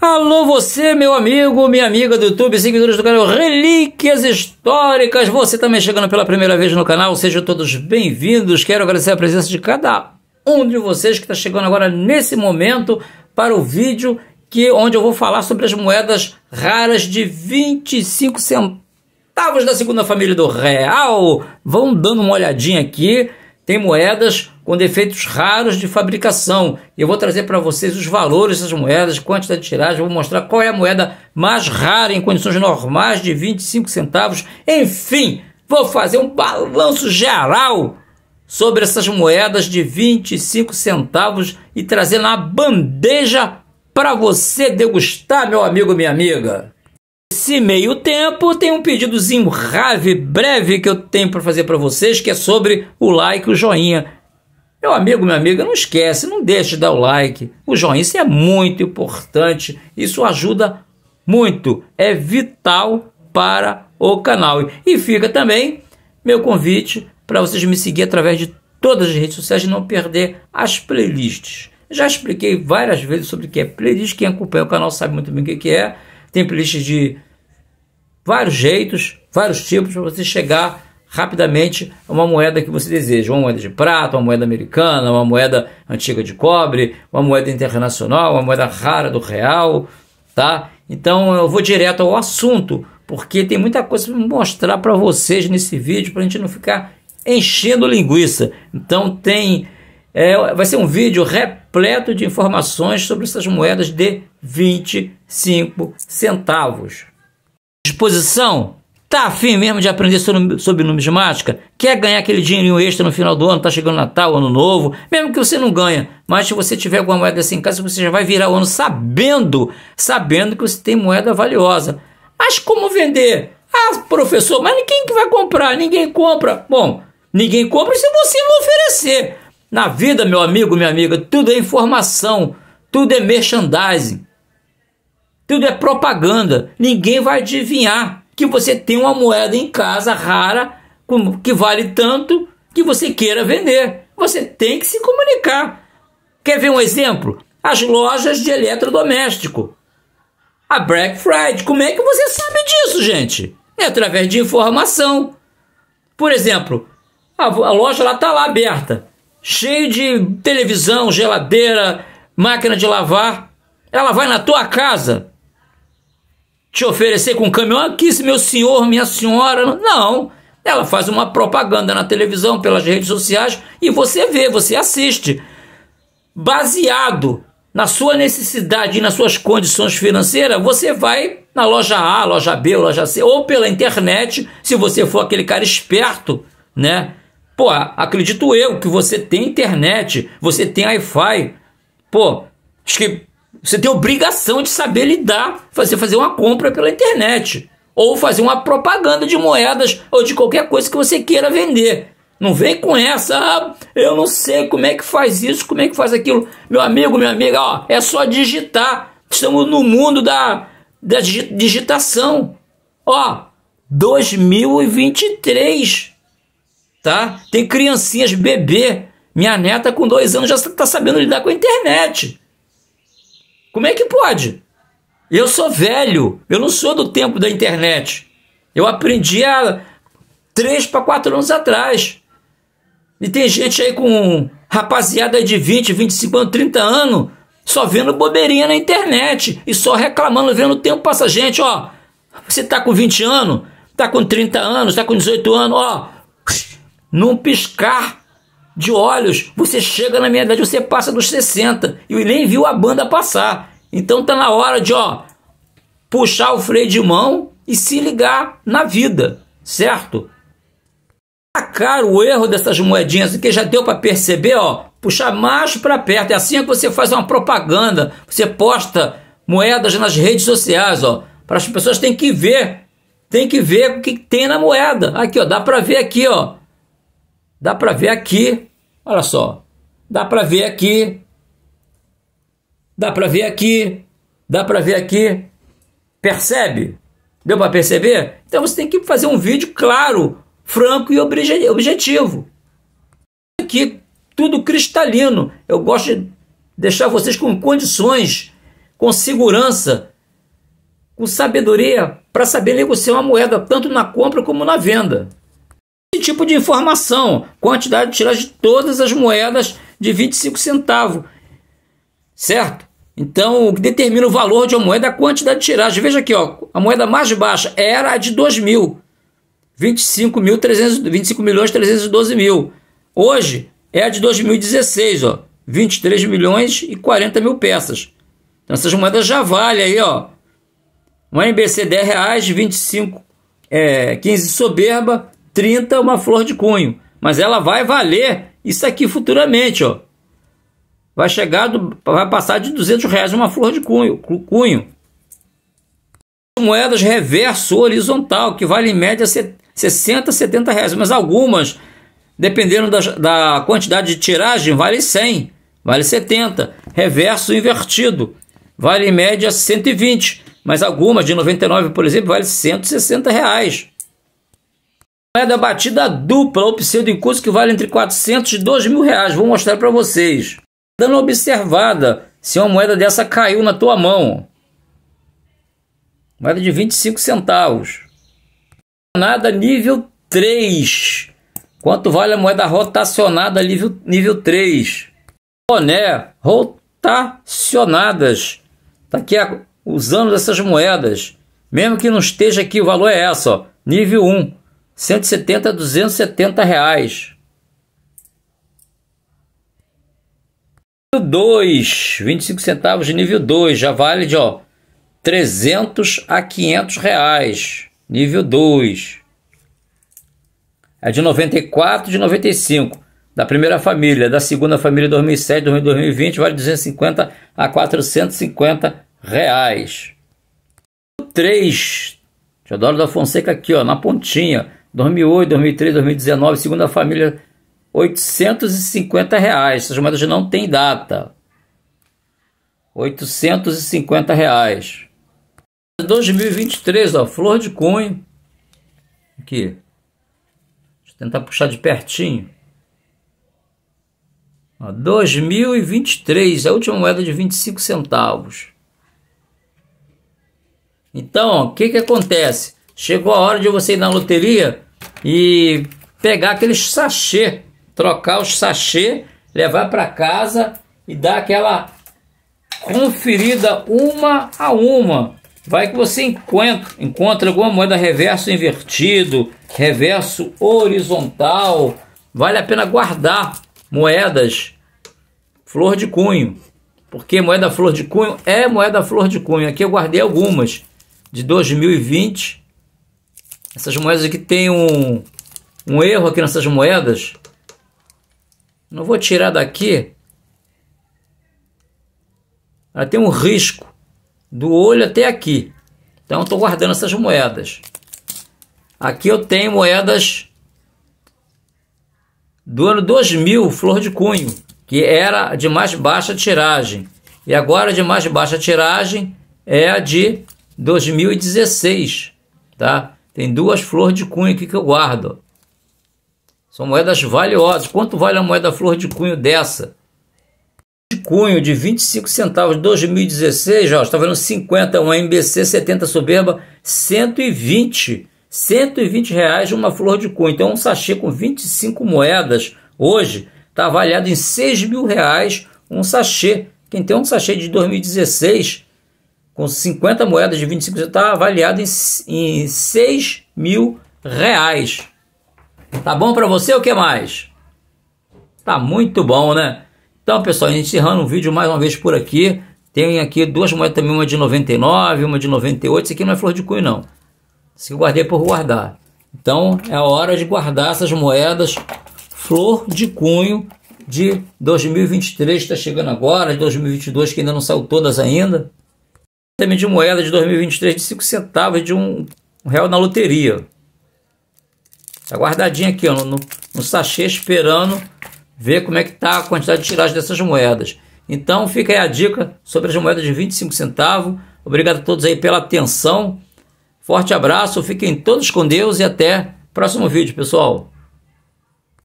Alô você, meu amigo, minha amiga do YouTube, seguidores do canal Relíquias Históricas, você também chegando pela primeira vez no canal, sejam todos bem-vindos, quero agradecer a presença de cada um de vocês que está chegando agora nesse momento para o vídeo que onde eu vou falar sobre as moedas raras de 25 centavos da segunda família do real. Vão dando uma olhadinha aqui, tem moedas com defeitos raros de fabricação. Eu vou trazer para vocês os valores das moedas, quantidade tá de tiragem, vou mostrar qual é a moeda mais rara em condições normais de 25 centavos. Enfim, vou fazer um balanço geral sobre essas moedas de 25 centavos e trazer na bandeja para você degustar, meu amigo, minha amiga. Esse meio tempo tem um pedidozinho rave breve que eu tenho para fazer para vocês, que é sobre o like, o joinha. Meu amigo, minha amiga, não esquece, não deixe de dar o like. O joinha isso é muito importante, isso ajuda muito, é vital para o canal. E fica também meu convite para vocês me seguir através de todas as redes sociais e não perder as playlists. Já expliquei várias vezes sobre o que é playlist, quem acompanha o canal sabe muito bem o que é. é. Tem playlists de vários jeitos, vários tipos para você chegar rapidamente uma moeda que você deseja, uma moeda de prata, uma moeda americana, uma moeda antiga de cobre, uma moeda internacional, uma moeda rara do real, tá? Então eu vou direto ao assunto, porque tem muita coisa para mostrar para vocês nesse vídeo, para a gente não ficar enchendo linguiça. Então tem é, vai ser um vídeo repleto de informações sobre essas moedas de 25 centavos. Disposição Tá afim mesmo de aprender sobre, sobre numismática? Quer ganhar aquele dinheirinho extra no final do ano? Tá chegando Natal, Ano Novo? Mesmo que você não ganha, mas se você tiver alguma moeda assim em casa, você já vai virar o ano sabendo, sabendo que você tem moeda valiosa. Mas como vender? Ah, professor, mas quem que vai comprar? Ninguém compra. Bom, ninguém compra se você não oferecer. Na vida, meu amigo, minha amiga, tudo é informação, tudo é merchandising, tudo é propaganda. Ninguém vai adivinhar que você tem uma moeda em casa rara, que vale tanto que você queira vender. Você tem que se comunicar. Quer ver um exemplo? As lojas de eletrodoméstico. A Black Friday. Como é que você sabe disso, gente? É através de informação. Por exemplo, a, loja lá está lá aberta, cheio de televisão, geladeira, máquina de lavar. Ela vai na tua casa te oferecer com caminhão aqui, meu senhor, minha senhora. Não. Ela faz uma propaganda na televisão, pelas redes sociais, e você vê, você assiste. Baseado na sua necessidade e nas suas condições financeiras, você vai na loja A, loja B, loja C, ou pela internet, se você for aquele cara esperto, né? Pô, acredito eu que você tem internet, você tem Wi-Fi. Pô, acho que você tem obrigação de saber lidar, fazer, fazer uma compra pela internet. Ou fazer uma propaganda de moedas ou de qualquer coisa que você queira vender. Não vem com essa, ah, eu não sei como é que faz isso, como é que faz aquilo. Meu amigo, minha amiga, ó, é só digitar. Estamos no mundo da, da digitação. Ó, 2023, tá? Tem criancinhas, bebê. Minha neta com dois anos já está sabendo lidar com a internet. Como é que pode? Eu sou velho, eu não sou do tempo da internet. Eu aprendi há três para quatro anos atrás. E tem gente aí com rapaziada de 20, 25 anos, 30 anos, só vendo bobeirinha na internet e só reclamando, vendo o tempo passar. Gente, ó, você tá com 20 anos, tá com 30 anos, tá com 18 anos, ó, num piscar de olhos, você chega na minha idade, você passa dos 60. E nem viu a banda passar. Então tá na hora de, ó, puxar o freio de mão e se ligar na vida, certo? sacar tá o erro dessas moedinhas, que já deu para perceber, ó, puxar mais para perto. É assim é que você faz uma propaganda, você posta moedas nas redes sociais, ó, para as pessoas têm que ver, tem que ver o que tem na moeda. Aqui, ó, dá para ver aqui, ó. Dá para ver aqui Olha só, dá para ver aqui, dá para ver aqui, dá para ver aqui. Percebe? Deu para perceber? Então você tem que fazer um vídeo claro, franco e objetivo. Aqui tudo cristalino. Eu gosto de deixar vocês com condições, com segurança, com sabedoria para saber negociar uma moeda tanto na compra como na venda tipo de informação, quantidade de tirada de todas as moedas de 25 centavos, certo? Então, o que determina o valor de uma moeda é a quantidade de tiragem. Veja aqui, ó, a moeda mais baixa era a de 2 mil, 25 mil 300, 25 milhões 312 mil. Hoje é a de 2016, ó, 23 milhões e 40 mil peças. Então, essas moedas já valem aí, ó. Uma MBC 10 reais, 25, é, 15 soberba, 30 é uma flor de cunho, mas ela vai valer isso aqui futuramente, ó. Vai chegar, do, vai passar de 200 reais uma flor de cunho, cunho. Moedas reverso horizontal, que vale em média 60, 70 reais, mas algumas, dependendo da, da quantidade de tiragem, vale 100, vale 70. Reverso invertido, vale em média 120, mas algumas de 99, por exemplo, vale 160 reais. Moeda batida dupla opção pseudo curso que vale entre 400 e 2 mil reais. Vou mostrar para vocês. Dando uma observada se uma moeda dessa caiu na tua mão. Moeda de 25 centavos. Nada nível 3. Quanto vale a moeda rotacionada nível, nível 3? Boné, rotacionadas. Tá aqui usando essas moedas. Mesmo que não esteja aqui, o valor é essa, ó, nível 1. 170 a 270 reais. Nível 2, 25 centavos de nível 2, já vale de ó, 300 a 500 reais. Nível 2. É de 94 de 95 da primeira família, da segunda família 2007, 2020 vale 250 a 450 reais. 3, Teodoro da Fonseca aqui, ó, na pontinha, 2008, 2013, 2019, segunda família, 850 reais. Essas moedas não têm data. 850 reais. 2023, ó, flor de cunho. Aqui. Deixa eu tentar puxar de pertinho. Ó, 2023, a última moeda de 25 centavos. Então, o que que acontece? Chegou a hora de você ir na loteria e pegar aqueles sachê, trocar os sachê, levar para casa e dar aquela conferida uma a uma. Vai que você encontra, encontra alguma moeda reverso invertido, reverso horizontal. Vale a pena guardar moedas flor de cunho, porque moeda flor de cunho é moeda flor de cunho. Aqui eu guardei algumas de 2020 essas moedas aqui tem um, um erro aqui nessas moedas. Não vou tirar daqui. Ela tem um risco do olho até aqui. Então estou guardando essas moedas. Aqui eu tenho moedas do ano 2000, flor de cunho, que era de mais baixa tiragem. E agora de mais baixa tiragem é a de 2016, tá? Tem duas flores de cunho aqui que eu guardo. São moedas valiosas. Quanto vale a moeda flor de cunho dessa? De cunho de 25 centavos 2016, Jorge, está vendo 50, uma MBC 70 soberba, 120. 120 reais uma flor de cunho. Então um sachê com 25 moedas hoje está avaliado em 6 mil reais um sachê. Quem tem um sachê de 2016 com 50 moedas de 25 centavos, tá avaliado em, em 6 mil reais. Tá bom para você o que mais? Tá muito bom, né? Então, pessoal, a gente encerrando o vídeo mais uma vez por aqui. Tem aqui duas moedas também, uma de 99, uma de 98. Isso aqui não é flor de cunho, não. Isso eu guardei por guardar. Então, é hora de guardar essas moedas flor de cunho de 2023, está chegando agora, de 2022, que ainda não saiu todas ainda também de moeda de 2023 de 5 centavos de um, real na loteria. Tá guardadinho aqui ó, no, no sachê esperando ver como é que tá a quantidade de tiragem dessas moedas. Então fica aí a dica sobre as moedas de 25 centavos. Obrigado a todos aí pela atenção. Forte abraço, fiquem todos com Deus e até próximo vídeo, pessoal.